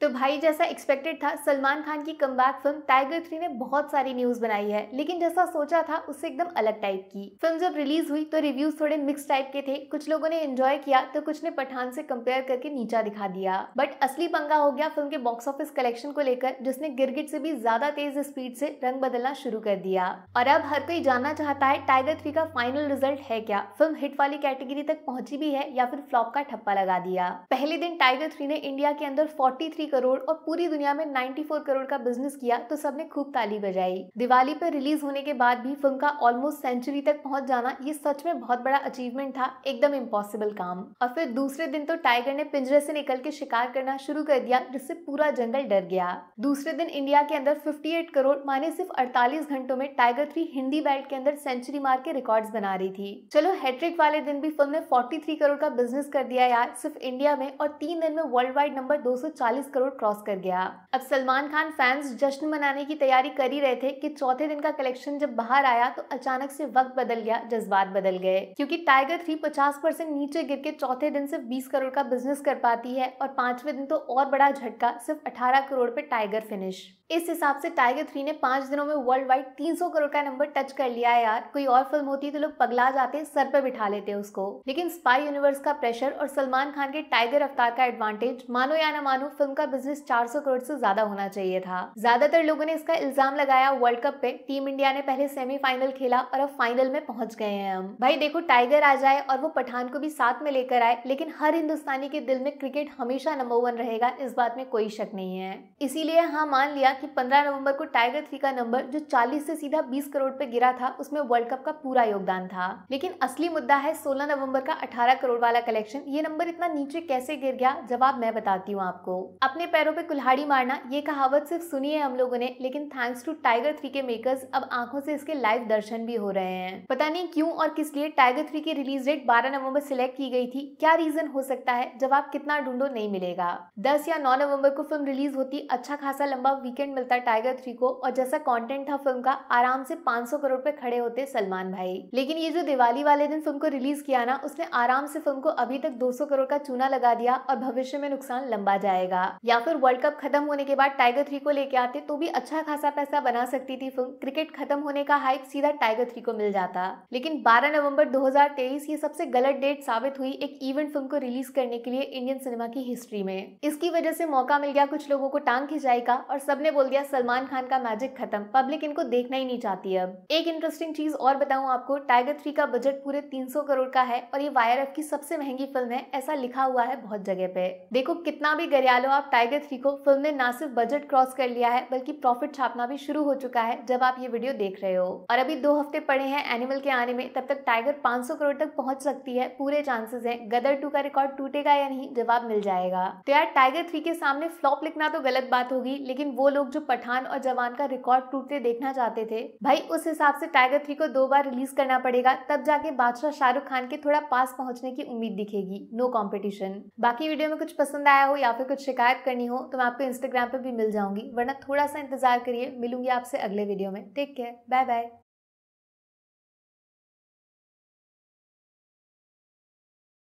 तो भाई जैसा एक्सपेक्टेड था सलमान खान की कम फिल्म टाइगर थ्री ने बहुत सारी न्यूज बनाई है लेकिन जैसा सोचा था उससे एकदम अलग टाइप की फिल्म जब रिलीज हुई तो रिव्यूज थोड़े मिक्स टाइप के थे कुछ लोगों ने एंजॉय किया तो कुछ ने पठान से कंपेयर करके नीचा दिखा दिया बट असली पंगा हो गया फिल्म के बॉक्स ऑफिस कलेक्शन को लेकर जिसने गिरगिट से भी ज्यादा तेज स्पीड से रंग बदलना शुरू कर दिया और अब हर कोई जानना चाहता है टाइगर थ्री का फाइनल रिजल्ट है क्या फिल्म हिट वाली कैटेगरी तक पहुंची भी है या फिर फ्लॉप का ठप्पा लगा दिया पहले दिन टाइगर थ्री ने इंडिया के अंदर फोर्टी 80 करोड़ और पूरी दुनिया में 94 करोड़ का बिजनेस किया तो सबने खूब ताली बजाई दिवाली पर रिलीज होने के बाद भी फिल्म का ऑलमोस्ट सेंचुरी तक पहुंच जाना ये सच में बहुत बड़ा अचीवमेंट था एकदम इम्पॉसिबल काम और फिर दूसरे दिन तो टाइगर ने पिंजरे से निकल के शिकार करना शुरू कर दिया जिससे पूरा जंगल डर गया दूसरे दिन इंडिया के अंदर फिफ्टी करोड़ माने सिर्फ अड़तालीस घंटों में टाइगर थ्री हिंदी बेल्ट के अंदर सेंचुरी मार के रिकॉर्ड बना रही थी चलो हैट्रिक वाले दिन भी फिल्म ने फोर्टी करोड़ का बिजनेस कर दिया यार सिर्फ इंडिया में और तीन दिन में world wide number 240 crore cross कर गया अब सलमान खान फैंस जश्न मनाने की तैयारी कर ही रहे थे कि चौथे दिन का कलेक्शन जब बाहर आया तो अचानक से वक्त बदल गया जज्बात बदल गए क्योंकि टाइगर थ्री पचास परसेंट नीचे गिर के चौथे दिन सिर्फ बीस करोड़ का बिजनेस कर पाती है और पांचवे दिन तो और बड़ा झटका सिर्फ अठारह करोड़ पे टाइगर फिनिश इस हिसाब से टाइगर थ्री ने पांच दिनों में वर्ल्ड वाइड सौ करोड़ का नंबर टच कर लिया है यार कोई और फिल्म होती तो लोग पगला जाते सर पर बिठा लेते उसको लेकिन स्पाई यूनिवर्स का प्रेशर और सलमान खान के टाइगर अवतार का एडवांटेज मानो या ना मानो फिल्म का बिजनेस 400 करोड़ से ज्यादा होना चाहिए था ज्यादातर लोगों ने इसका इल्जाम लगाया वर्ल्ड कप पे टीम इंडिया ने पहले सेमीफाइनल खेला और अब फाइनल में पहुंच गए हैं हम भाई देखो टाइगर आ जाए और वो पठान को भी साथ में लेकर आए लेकिन हर हिंदुस्तानी के दिल में क्रिकेट हमेशा नंबर वन रहेगा इस बात में कोई शक नहीं है इसीलिए हाँ मान लिया की पंद्रह नवम्बर को टाइगर थ्री का नंबर जो चालीस से सीधा बीस करोड़ पे गिरा था उसमें वर्ल्ड कप का पूरा योगदान था लेकिन असली मुद्दा है सोलह नवम्बर का अठारह करोड़ वाला कलेक्शन ये नंबर इतना नीचे कैसे गिर गया जवाब मैं बताती हूँ आपको अपने अपने पैरों पे कुल्हाड़ी मारना ये कहावत सिर्फ सुनी है हम लोगों ने लेकिन थैंक्स टू टाइगर थ्री के मेकर्स अब आंखों से इसके लाइव दर्शन भी हो रहे हैं पता नहीं क्यों और किस लिए टाइगर थ्री की रिलीज डेट 12 नवंबर सिलेक्ट की गई थी क्या रीजन हो सकता है जब आप कितना ढूंढो नहीं मिलेगा दस या नौ नवम्बर को फिल्म रिलीज होती अच्छा खासा लंबा वीकेंड मिलता टाइगर थ्री को और जैसा कॉन्टेंट था फिल्म का आराम से पांच करोड़ पे खड़े होते सलमान भाई लेकिन ये जो दिवाली वाले दिन फिल्म को रिलीज किया ना उसने आराम से फिल्म को अभी तक दो करोड़ का चूना लगा दिया और भविष्य में नुकसान लंबा जाएगा या फिर वर्ल्ड कप खत्म होने के बाद टाइगर थ्री को लेके आते तो भी अच्छा खासा पैसा बना सकती थी फिल्म क्रिकेट खत्म होने का हाइप सीधा टाइगर थ्री को मिल जाता लेकिन 12 नवंबर 2023 ये सबसे गलत डेट साबित हुई एक इवेंट फिल्म को रिलीज करने के लिए इंडियन सिनेमा की हिस्ट्री में इसकी वजह से मौका मिल गया कुछ लोगों को टांग खिंचाई का और सबने बोल दिया सलमान खान का मैजिक खत्म पब्लिक इनको देखना ही नहीं चाहती अब एक इंटरेस्टिंग चीज और बताऊँ आपको टाइगर थ्री का बजट पूरे तीन करोड़ का है और ये वायर की सबसे महंगी फिल्म है ऐसा लिखा हुआ है बहुत जगह पे देखो कितना भी गरियालो आप टाइगर थ्री को फिल्म ने ना सिर्फ बजट क्रॉस कर लिया है बल्कि प्रॉफिट छापना भी शुरू हो चुका है जब आप ये वीडियो देख रहे हो और अभी दो हफ्ते पड़े हैं एनिमल के आने में तब तक टाइगर 500 करोड़ तक पहुंच सकती है पूरे चांसेस हैं गदर टू का रिकॉर्ड टूटेगा या नहीं जवाब मिल जाएगा तो यार टाइगर थ्री के सामने फ्लॉप लिखना तो गलत बात होगी लेकिन वो लोग जो पठान और जवान का रिकॉर्ड टूटते देखना चाहते थे भाई उस हिसाब से टाइगर थ्री को दो बार रिलीज करना पड़ेगा तब जाके बादशाह शाहरुख खान के थोड़ा पास पहुंचने की उम्मीद दिखेगी नो कॉम्पिटिशन बाकी वीडियो में कुछ पसंद आया हो या फिर कुछ शिकायत करनी हो तो मैं आपको इंस्टाग्राम पर भी मिल जाऊंगी वरना थोड़ा सा इंतज़ार करिए मिलूंगी आपसे अगले वीडियो में टेक केयर बाय बाय